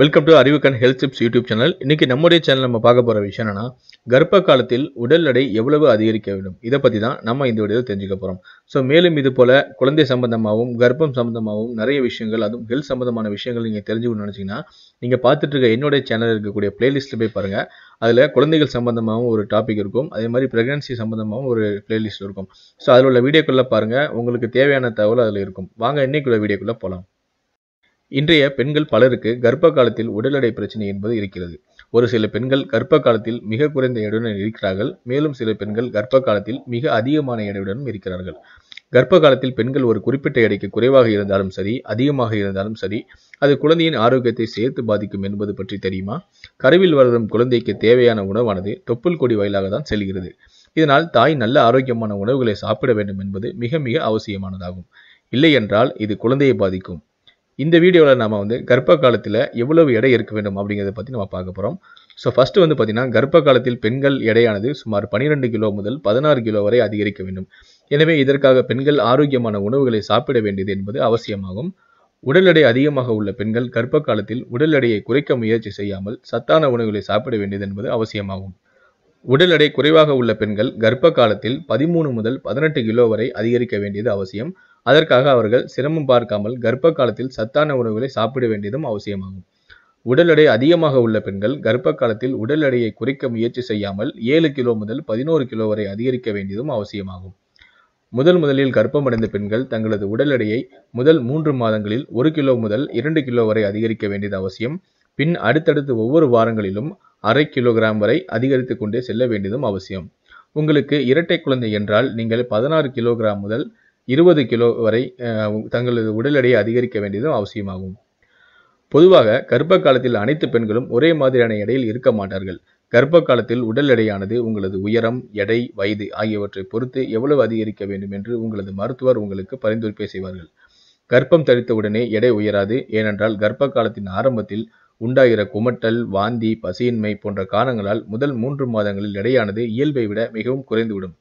welcome to அறிவுக்கன் health tips YouTube channel இன்னைக்கு நம்முடைய சேனல் நம்ம பார்க்க போகிற விஷயம் என்னன்னா கர்ப்ப காலத்தில் உடல் எடை எவ்வளவு அதிகரிக்க வேண்டும் இதை பற்றி தான் நம்ம இந்த வீடியோ தெரிஞ்சுக்க போகிறோம் ஸோ மேலும் இது போல் குழந்தை சம்பந்தமாகவும் கர்ப்பம் சம்பந்தமாகவும் நிறைய விஷயங்கள் அதுவும் ஹெல்த் சம்பந்தமான விஷயங்கள் நீங்கள் தெரிஞ்சுக்கணும்னு நினச்சிங்கன்னா நீங்கள் பார்த்துட்டு இருக்க என்னுடைய சேனல் இருக்கக்கூடிய பிளேலிஸ்ட்டில் போய் பாருங்கள் அதில் குழந்தைகள் சம்பந்தமாகவும் ஒரு டாபிக் இருக்கும் அதே மாதிரி பிரெக்னன்சி சம்பந்தமாகவும் ஒரு பிளேலிஸ்ட் இருக்கும் ஸோ அதில் உள்ள வீடியோக்குள்ளே பாருங்கள் உங்களுக்கு தேவையான தகவல் அதில் இருக்கும் வாங்க இன்றைக்குள்ள வீடியோக்குள்ளே போகலாம் இன்றைய பெண்கள் பலருக்கு கர்ப்ப காலத்தில் உடல் எடை பிரச்சனை என்பது இருக்கிறது ஒரு சில பெண்கள் கர்ப்ப காலத்தில் மிக குறைந்த எடையுடன் இருக்கிறார்கள் மேலும் சில பெண்கள் கர்ப்ப காலத்தில் மிக அதிகமான எடையுடனும் இருக்கிறார்கள் கர்ப்ப காலத்தில் பெண்கள் ஒரு குறிப்பிட்ட எடைக்கு குறைவாக இருந்தாலும் சரி அதிகமாக இருந்தாலும் சரி அது குழந்தையின் ஆரோக்கியத்தை சேர்த்து பாதிக்கும் என்பது பற்றி தெரியுமா கருவில் வளரும் குழந்தைக்கு தேவையான உணவானது தொப்புள் கொடி வாயிலாக தான் செல்கிறது இதனால் தாய் நல்ல ஆரோக்கியமான உணவுகளை சாப்பிட வேண்டும் என்பது மிக மிக அவசியமானதாகும் இல்லை என்றால் இது குழந்தையை பாதிக்கும் இந்த வீடியோவில் நம்ம வந்து கர்ப்ப காலத்தில் எவ்வளவு எடை இருக்க வேண்டும் அப்படிங்கிறத பற்றி நம்ம பார்க்க போகிறோம் ஸோ ஃபஸ்ட்டு வந்து பார்த்திங்கன்னா கர்ப்ப காலத்தில் பெண்கள் எடையானது சுமார் பன்னிரெண்டு கிலோ முதல் பதினாறு கிலோ வரை அதிகரிக்க வேண்டும் எனவே இதற்காக பெண்கள் ஆரோக்கியமான உணவுகளை சாப்பிட வேண்டியது என்பது அவசியமாகும் உடல் எடை அதிகமாக உள்ள பெண்கள் கர்ப்ப காலத்தில் உடல் எடையை குறைக்க முயற்சி செய்யாமல் சத்தான உணவுகளை சாப்பிட வேண்டியது என்பது அவசியமாகும் உடல் எடை குறைவாக உள்ள பெண்கள் கர்ப்ப காலத்தில் பதிமூணு முதல் பதினெட்டு கிலோ வரை அதிகரிக்க வேண்டியது அவசியம் அதற்காக அவர்கள் சிரமம் பார்க்காமல் கர்ப்ப காலத்தில் சத்தான உணவுகளை சாப்பிட வேண்டியதும் அவசியமாகும் உடல் எடை அதிகமாக உள்ள பெண்கள் கர்ப்ப காலத்தில் உடல் எடையை குறைக்க முயற்சி செய்யாமல் ஏழு கிலோ முதல் பதினோரு கிலோ வரை அதிகரிக்க வேண்டியதும் அவசியமாகும் முதல் முதலில் கர்ப்பமடைந்த பெண்கள் தங்களது உடல் எடையை முதல் மூன்று மாதங்களில் ஒரு கிலோ முதல் இரண்டு கிலோ வரை அதிகரிக்க வேண்டியது அவசியம் பின் அடுத்தடுத்து ஒவ்வொரு வாரங்களிலும் அரை கிலோகிராம் வரை அதிகரித்து கொண்டே செல்ல வேண்டியதும் அவசியம் உங்களுக்கு இரட்டை குழந்தை என்றால் நீங்கள் பதினாறு கிலோகிராம் முதல் இருபது கிலோ வரை தங்களது உடல் எடையை அதிகரிக்க வேண்டியதும் அவசியமாகும் பொதுவாக கர்ப்ப காலத்தில் அனைத்து பெண்களும் ஒரே மாதிரியான எடையில் இருக்க மாட்டார்கள் கர்ப்ப காலத்தில் உடல் எடையானது உங்களது உயரம் எடை வயது ஆகியவற்றை பொறுத்து எவ்வளவு அதிகரிக்க வேண்டும் என்று உங்களது மருத்துவர் உங்களுக்கு பரிந்துரை செய்வார்கள் கர்ப்பம் தரித்தவுடனே எடை உயராது ஏனென்றால் கர்ப்ப காலத்தின் ஆரம்பத்தில் உண்டாகிற குமட்டல் வாந்தி பசியின்மை போன்ற காரணங்களால் முதல் மூன்று மாதங்களில் எடையானது இயல்பை விட மிகவும் குறைந்துவிடும்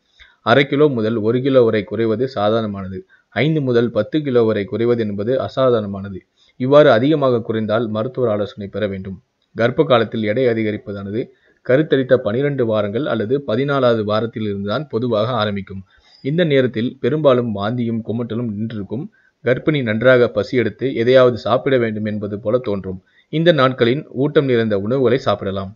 அரை கிலோ முதல் ஒரு கிலோ வரை குறைவது சாதாரணமானது ஐந்து முதல் பத்து கிலோ வரை குறைவது என்பது அசாதாரணமானது இவ்வாறு அதிகமாக குறைந்தால் மருத்துவர் ஆலோசனை பெற வேண்டும் கர்ப்ப காலத்தில் எடை அதிகரிப்பதானது கருத்தரித்த பனிரெண்டு வாரங்கள் அல்லது பதினாலாவது வாரத்திலிருந்துதான் பொதுவாக ஆரம்பிக்கும் இந்த நேரத்தில் பெரும்பாலும் வாந்தியும் குமட்டலும் நின்றிருக்கும் கர்ப்பிணி நன்றாக பசி எடுத்து எதையாவது சாப்பிட வேண்டும் என்பது போல தோன்றும் இந்த நாட்களின் ஊட்டம் நிறைந்த உணவுகளை சாப்பிடலாம்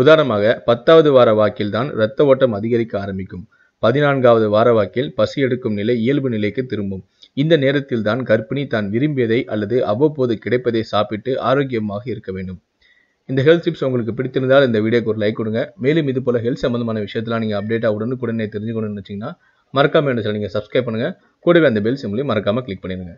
உதாரணமாக பத்தாவது வார வாக்கில்தான் இரத்த ஓட்டம் அதிகரிக்க ஆரம்பிக்கும் பதினான்காவது வார வாக்கில் பசி எடுக்கும் நிலை இயல்பு நிலைக்கு திரும்பும் இந்த நேரத்தில் தான் கர்ப்பிணி தான் விரும்பியதை அல்லது அவ்வப்போது கிடைப்பதை சாப்பிட்டு ஆரோக்கியமாக இருக்க வேண்டும் இந்த ஹெல்த் டிப்ஸ் உங்களுக்கு பிடித்திருந்தால் இந்த வீடியோக்கு ஒரு லைக் கொடுங்க மேலும் இது போல ஹெல்த் சம்பந்தமான விஷயத்தில் நீங்கள் அப்டேட்டாக உடனுக்குடனே தெரிஞ்சுக்கணும்னு நினச்சிங்கன்னா மறக்காமல் என்ன நீங்கள் சப்ஸ்கிரைப் பண்ணுங்கள் கூடவே அந்த பெல் சிம்லையும் மறக்காமல் கிளிக் பண்ணிடுங்க